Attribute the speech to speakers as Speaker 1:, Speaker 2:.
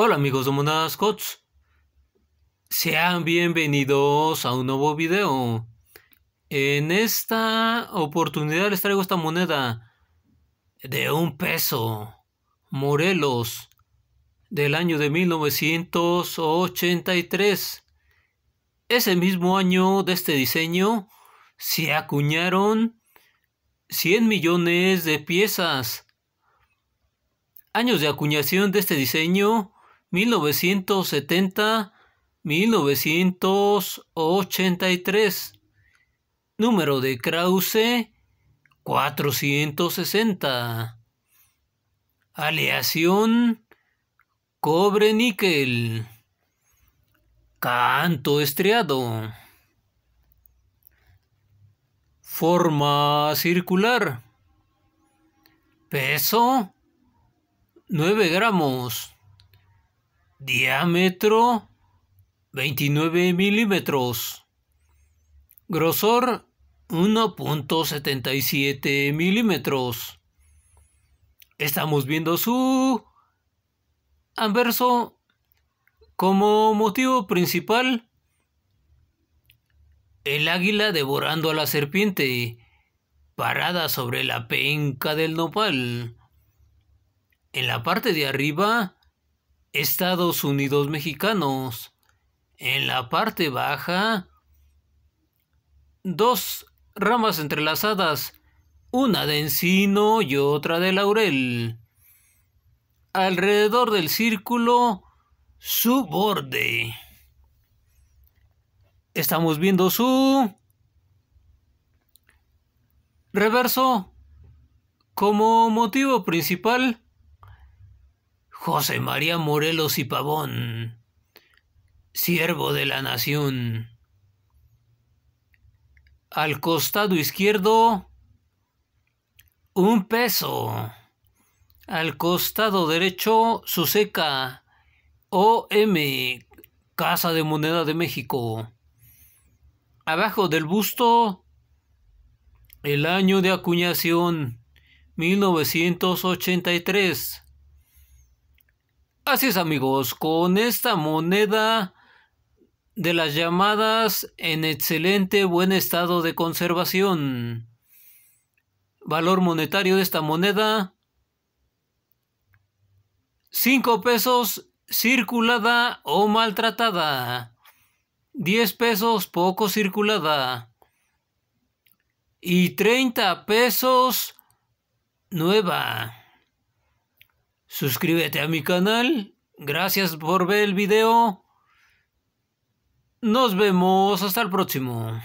Speaker 1: Hola amigos de Monadas Scots. Sean bienvenidos a un nuevo video. En esta oportunidad les traigo esta moneda de un peso. Morelos del año de 1983. Ese mismo año de este diseño se acuñaron 100 millones de piezas. Años de acuñación de este diseño 1970-1983. Número de Krause 460. Aleación cobre-níquel. Canto estriado. Forma circular. Peso 9 gramos. Diámetro 29 milímetros. Grosor 1.77 milímetros. Estamos viendo su anverso como motivo principal. El águila devorando a la serpiente, parada sobre la penca del nopal. En la parte de arriba Estados Unidos mexicanos. En la parte baja, dos ramas entrelazadas, una de encino y otra de laurel. Alrededor del círculo, su borde. Estamos viendo su reverso como motivo principal José María Morelos y Pavón, siervo de la nación. Al costado izquierdo, un peso. Al costado derecho, seca, OM, Casa de Moneda de México. Abajo del busto, el año de acuñación, 1983. Así amigos, con esta moneda de las llamadas en excelente buen estado de conservación. Valor monetario de esta moneda 5 pesos circulada o maltratada. 10 pesos poco circulada. Y 30 pesos nueva. Suscríbete a mi canal. Gracias por ver el video. Nos vemos hasta el próximo.